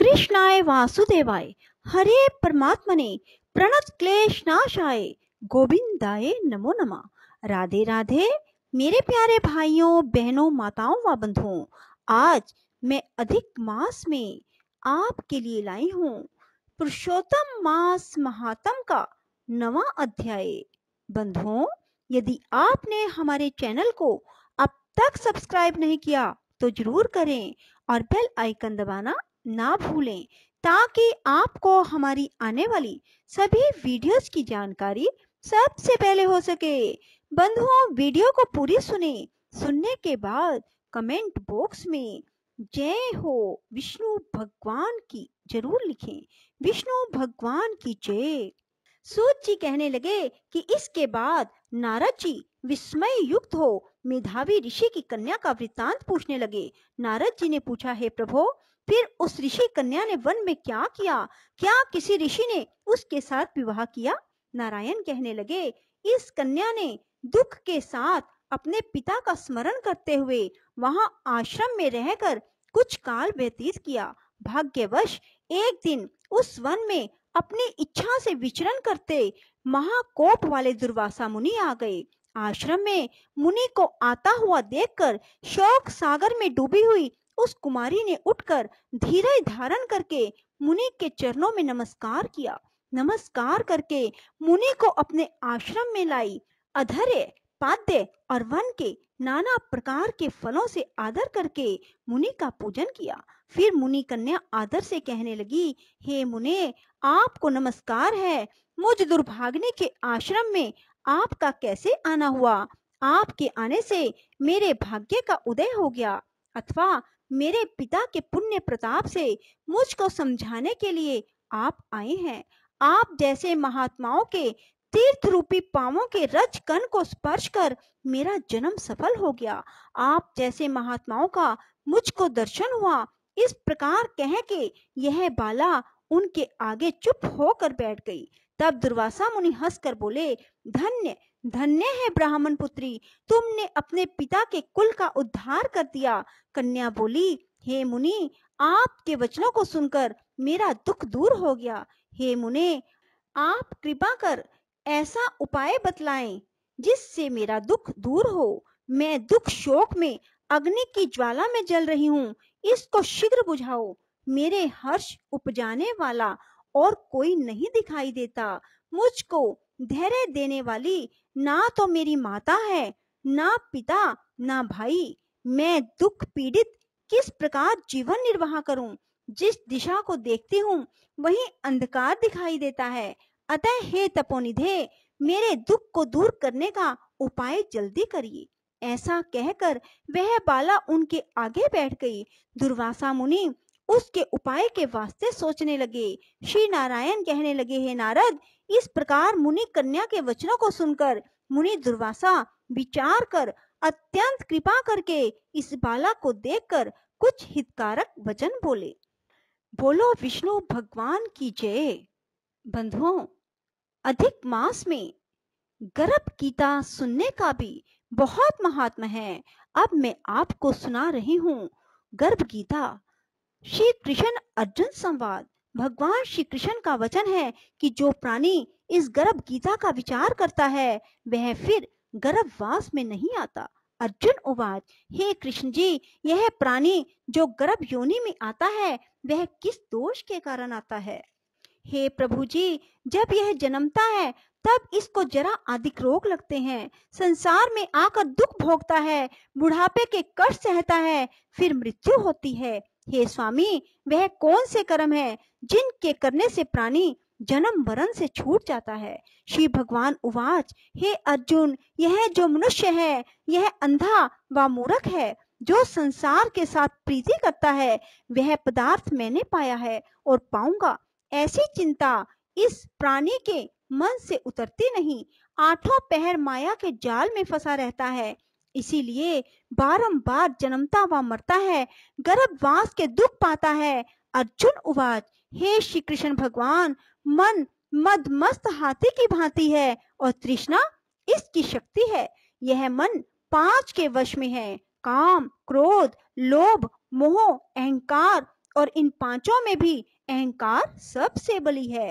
कृष्णाय वासुदेवाय हरे परमात्मने प्रणत क्लेश नाशाय गोविंदाय नमो नमः राधे राधे मेरे प्यारे भाइयों बहनों माताओं व बंधुओं आज मैं अधिक मास में आपके लिए लाई हूँ पुरुषोत्तम मास महात्म का नवा अध्याय बंधुओं यदि आपने हमारे चैनल को अब तक सब्सक्राइब नहीं किया तो जरूर करें और बेल आइकन दबाना ना भूलें ताकि आपको हमारी आने वाली सभी वीडियोस की जानकारी सबसे पहले हो सके बंधुओं वीडियो को पूरी सुने सुनने के बाद कमेंट बॉक्स में जय हो विष्णु भगवान की जरूर लिखें विष्णु भगवान की जय सूत जी कहने लगे कि इसके बाद नारद जी विस्मय युक्त हो मेधावी ऋषि की कन्या का वृतांत पूछने लगे नारद जी ने पूछा हे प्रभो फिर उस ऋषि कन्या ने वन में क्या किया क्या किसी ऋषि ने उसके साथ विवाह किया नारायण कहने लगे इस कन्या ने दुख के साथ अपने पिता का स्मरण करते हुए वहां आश्रम में रहकर कुछ काल व्यतीत किया भाग्यवश एक दिन उस वन में अपनी इच्छा से विचरण करते महाकोप वाले दुर्वासा मुनि आ गए आश्रम में मुनि को आता हुआ देखकर शोक सागर में डूबी हुई उस कुमारी ने उठकर धीरज धारण करके मुनि के चरणों में नमस्कार किया नमस्कार करके मुनि को अपने आश्रम में लाई अधर्य पाद्य और वन के नाना प्रकार के फलों से आदर करके मुनि का पूजन किया फिर मुनि कन्या आदर से कहने लगी हे मुने आपको नमस्कार है मुझ दुर्भाग्य के आश्रम में आपका कैसे आना हुआ आपके आने से मेरे भाग्य का उदय हो गया अथवा मेरे पिता के पुण्य प्रताप से मुझको समझाने के लिए आप आए हैं आप जैसे महात्माओं के तीर्थ रूपी पावों के रज कण को स्पर्श कर मेरा जन्म सफल हो गया आप जैसे महात्माओं का मुझको दर्शन हुआ इस प्रकार कह के यह बाला उनके आगे चुप होकर बैठ गई तब दुर्वासा मुनि हंसकर बोले धन्य धन्य है ब्राह्मण पुत्री तुमने अपने पिता के कुल का उद्धार कर दिया कन्या बोली हे मुनि आपके वचनों को सुनकर मेरा दुख दूर हो गया हे मुने आप कृपा कर ऐसा उपाय बतलाएं जिससे मेरा दुख दूर हो मैं दुख शोक में अग्नि की ज्वाला में जल रही हूँ इसको शीघ्र बुझाओ मेरे हर्ष उपजाने वाला और कोई नहीं दिखाई देता मुझको धैर्य देने वाली ना तो मेरी माता है ना पिता ना भाई मैं दुख पीड़ित किस प्रकार जीवन निर्वाह करूं जिस दिशा को देखती हूँ वही अंधकार दिखाई देता है अतः हे तपोनिधे मेरे दुख को दूर करने का उपाय जल्दी करिए ऐसा कहकर वह बाला उनके आगे बैठ गई दुर्वासा मुनि उसके उपाय के वास्ते सोचने लगे श्री नारायण कहने लगे हे नारद इस प्रकार मुनि कन्या के वचनों को सुनकर मुनि दुर्वासा विचार कर अत्यंत कृपा करके इस बाला को देखकर कुछ हितकारक वचन बोले बोलो विष्णु भगवान की जय बंधुओं अधिक मास में गर्भ गीता सुनने का भी बहुत महात्मा है अब मैं आपको सुना रही हूँ गर्भ गीता श्री कृष्ण अर्जुन संवाद भगवान श्री कृष्ण का वचन है कि जो प्राणी इस गर्भ गीता का विचार करता है वह फिर गर्भवास में नहीं आता अर्जुन उवाच हे कृष्ण जी यह प्राणी जो गर्भ योनि में आता है वह किस दोष के कारण आता है हे प्रभु जी जब यह जन्मता है तब इसको जरा आदिक रोग लगते हैं संसार में आकर दुख भोगता है बुढ़ापे के कष्ट सहता है फिर मृत्यु होती है हे स्वामी वह कौन से कर्म है जिनके करने से प्राणी जन्म मरण से छूट जाता है श्री भगवान उवाच हे अर्जुन यह जो मनुष्य है यह अंधा व मूर्ख है जो संसार के साथ प्रीति करता है वह पदार्थ मैंने पाया है और पाऊंगा ऐसी चिंता इस प्राणी के मन से उतरती नहीं आठों पहर माया के जाल में फंसा रहता है इसीलिए बारंबार जन्मता व मरता है गर्भवास के दुख पाता है अर्जुन उवाच हे श्री कृष्ण भगवान मन मद मस्त हाथी की भांति है और तृष्णा इसकी शक्ति है यह मन पांच के वश में है काम क्रोध लोभ मोह अहंकार और इन पांचों में भी अहंकार सबसे बली है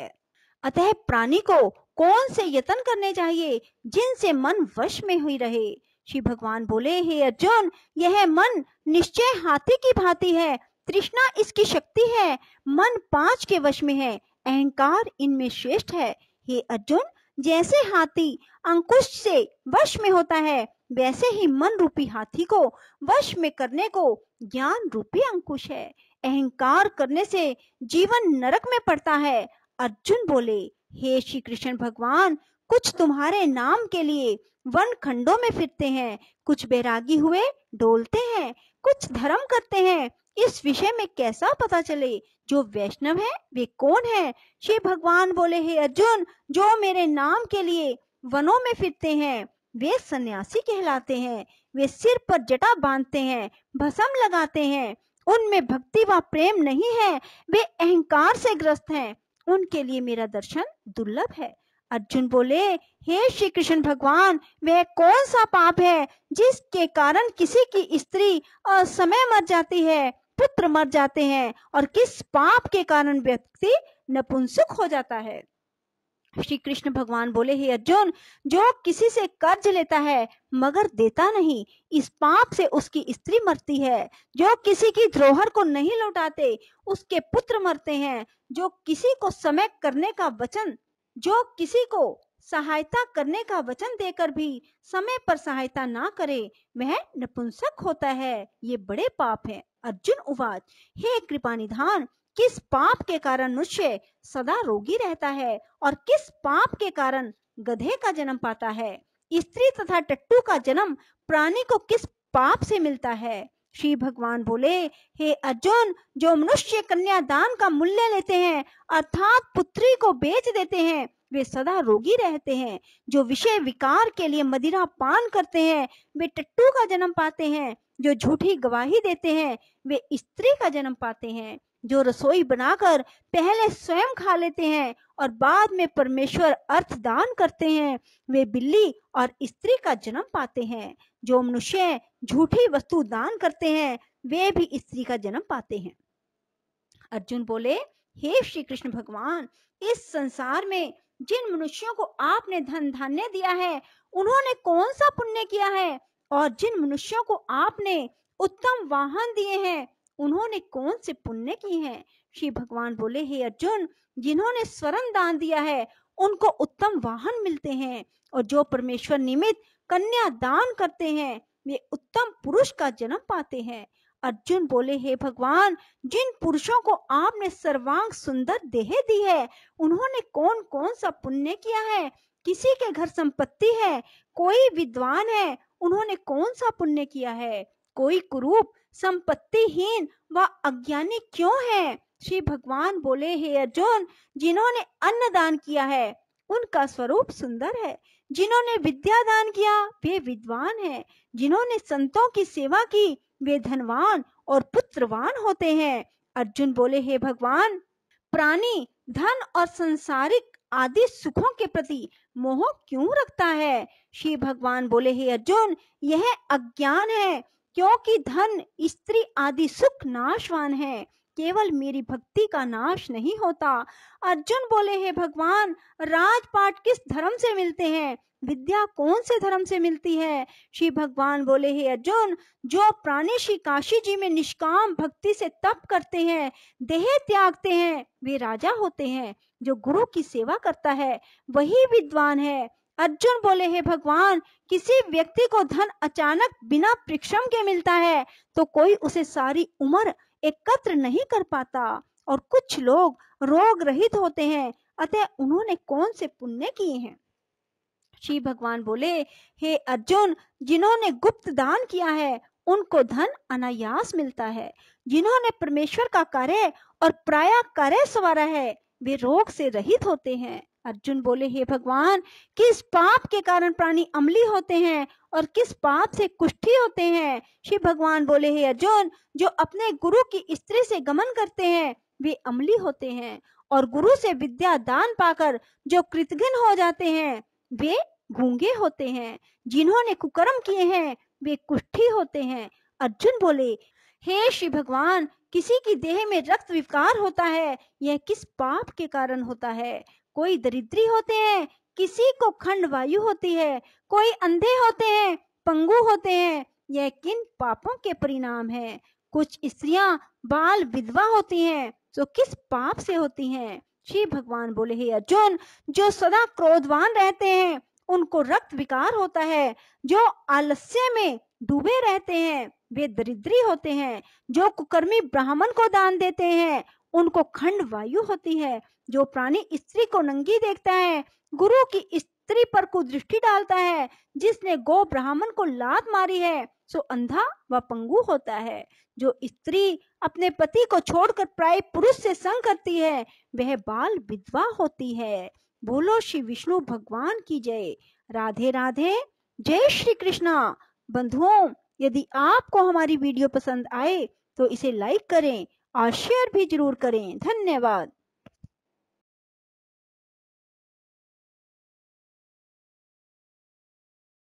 अतः प्राणी को कौन से यत्न करने चाहिए जिनसे मन वश में हुई रहे श्री भगवान बोले हे अर्जुन यह मन निश्चय हाथी की भांति है तृष्णा इसकी शक्ति है मन पांच के वश में है अहंकार इनमें श्रेष्ठ है हे अर्जुन जैसे हाथी अंकुश से वश में होता है वैसे ही मन रूपी हाथी को वश में करने को ज्ञान रूपी अंकुश है अहंकार करने से जीवन नरक में पड़ता है अर्जुन बोले हे श्री कृष्ण भगवान कुछ तुम्हारे नाम के लिए वन खंडों में फिरते हैं कुछ बैरागी हुए डोलते हैं कुछ धर्म करते हैं इस विषय में कैसा पता चले जो वैष्णव है वे कौन है श्री भगवान बोले हे अर्जुन जो मेरे नाम के लिए वनों में फिरते हैं वे सन्यासी कहलाते हैं वे सिर पर जटा बांधते हैं भसम लगाते हैं उनमें भक्ति व प्रेम नहीं है वे अहंकार से ग्रस्त हैं उनके लिए मेरा दर्शन दुर्लभ है अर्जुन बोले हे श्री कृष्ण भगवान वह कौन सा पाप है जिसके कारण किसी की स्त्री असमय मर जाती है पुत्र मर जाते हैं और किस पाप के कारण व्यक्ति नपुंसक हो जाता है श्री कृष्ण भगवान बोले हे अर्जुन जो किसी से कर्ज लेता है मगर देता नहीं इस पाप से उसकी स्त्री मरती है जो किसी की धरोहर को नहीं लौटाते उसके पुत्र मरते हैं जो किसी को समय करने का वचन जो किसी को सहायता करने का वचन देकर भी समय पर सहायता ना करे वह नपुंसक होता है ये बड़े पाप है अर्जुन उवाच हे कृपा निधान किस पाप के कारण मनुष्य सदा रोगी रहता है और किस पाप के कारण गधे का जन्म पाता है स्त्री तथा टट्टू का जन्म प्राणी को किस पाप से मिलता है श्री भगवान बोले हे अर्जुन जो मनुष्य कन्या दान का मूल्य लेते हैं अर्थात पुत्री को बेच देते हैं वे सदा रोगी रहते हैं जो विषय विकार के लिए मदिरा पान करते हैं वे टट्टू का जन्म पाते हैं जो झूठी गवाही देते हैं वे स्त्री का जन्म पाते हैं जो रसोई बनाकर पहले स्वयं खा लेते हैं और बाद में परमेश्वर अर्थ दान करते हैं वे बिल्ली और स्त्री का जन्म पाते हैं जो मनुष्य झूठी वस्तु दान करते हैं वे भी स्त्री का जन्म पाते हैं अर्जुन बोले हे श्री कृष्ण भगवान इस संसार में जिन मनुष्यों को आपने धन धान्य दिया है उन्होंने कौन सा पुण्य किया है और जिन मनुष्यों को आपने उत्तम वाहन दिए हैं उन्होंने कौन से पुण्य किए हैं श्री भगवान बोले हे अर्जुन जिन्होंने स्वर्ण दान दिया है उनको उत्तम वाहन मिलते हैं और जो परमेश्वर निमित्त कन्या दान करते हैं वे उत्तम पुरुष का जन्म पाते हैं अर्जुन बोले हे भगवान जिन पुरुषों को आपने सर्वांग सुंदर देह दी है उन्होंने कौन कौन सा पुण्य किया है किसी के घर संपत्ति है कोई विद्वान है उन्होंने कौन सा पुण्य किया है कोई कुरूप संपत्तिहीन व अज्ञानी क्यों है श्री भगवान बोले हे अर्जुन जिन्होंने अन्न दान किया है उनका स्वरूप सुंदर है जिन्होंने विद्या दान किया वे विद्वान हैं जिन्होंने संतों की सेवा की वे धनवान और पुत्रवान होते हैं अर्जुन बोले हे भगवान प्राणी धन और संसारिक आदि सुखों के प्रति मोह क्यों रखता है श्री भगवान बोले हे अर्जुन यह अज्ञान है क्योंकि धन स्त्री आदि सुख नाशवान है केवल मेरी भक्ति का नाश नहीं होता अर्जुन बोले हे भगवान राजपाट किस धर्म से मिलते हैं विद्या कौन से धर्म से मिलती है श्री भगवान बोले हे अर्जुन जो प्राणी श्री काशी जी में निष्काम भक्ति से तप करते हैं देह त्यागते हैं वे राजा होते हैं जो गुरु की सेवा करता है वही विद्वान है अर्जुन बोले हे भगवान किसी व्यक्ति को धन अचानक बिना परिश्रम के मिलता है तो कोई उसे सारी उम्र एकत्र नहीं कर पाता और कुछ लोग रोग रहित होते हैं अतः उन्होंने कौन से पुण्य किए हैं श्री भगवान बोले हे अर्जुन जिन्होंने गुप्त दान किया है उनको धन अनायास मिलता है जिन्होंने परमेश्वर का कार्य और प्राय कार्य संवारा है वे रोग से रहित होते हैं अर्जुन बोले हे भगवान किस पाप के कारण प्राणी अमली होते हैं और किस पाप से कुष्ठी होते हैं श्री भगवान बोले हे अर्जुन जो अपने गुरु की स्त्री से गमन करते हैं वे अमली होते हैं और गुरु से विद्या दान पाकर जो कृतघ्न हो जाते हैं वे घूंगे होते हैं जिन्होंने कुकर्म किए हैं वे कुष्ठी होते हैं अर्जुन बोले हे श्री भगवान किसी की देह में रक्त विकार होता है यह किस पाप के कारण होता है कोई दरिद्री होते हैं किसी को खंड वायु होती है कोई अंधे होते हैं पंगु होते हैं यह किन पापों के परिणाम है कुछ स्त्रियां बाल विधवा होती हैं तो किस पाप से होती हैं श्री भगवान बोले हे अर्जुन जो सदा क्रोधवान रहते हैं उनको रक्त विकार होता है जो आलस्य में डूबे रहते हैं वे दरिद्री होते हैं जो कुकर्मी ब्राह्मण को दान देते हैं उनको खंड वायु होती है जो प्राणी स्त्री को नंगी देखता है गुरु की स्त्री पर कुदृष्टि डालता है जिसने गो ब्राह्मण को लात मारी है सो अंधा व पंगु होता है जो स्त्री अपने पति को छोड़कर प्राय पुरुष से संग करती है वह बाल विधवा होती है बोलो श्री विष्णु भगवान की जय राधे राधे जय श्री कृष्णा बंधुओं यदि आपको हमारी वीडियो पसंद आए तो इसे लाइक करें और शेयर भी जरूर करें धन्यवाद